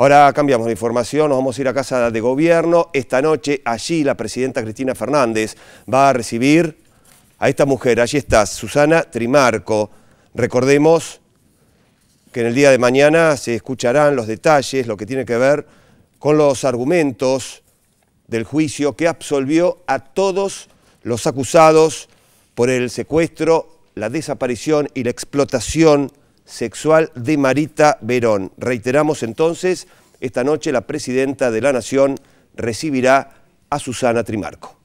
Ahora cambiamos de información, nos vamos a ir a Casa de Gobierno. Esta noche allí la presidenta Cristina Fernández va a recibir a esta mujer. Allí está, Susana Trimarco. Recordemos que en el día de mañana se escucharán los detalles, lo que tiene que ver con los argumentos del juicio que absolvió a todos los acusados por el secuestro, la desaparición y la explotación sexual de Marita Verón. Reiteramos entonces, esta noche la presidenta de la Nación recibirá a Susana Trimarco.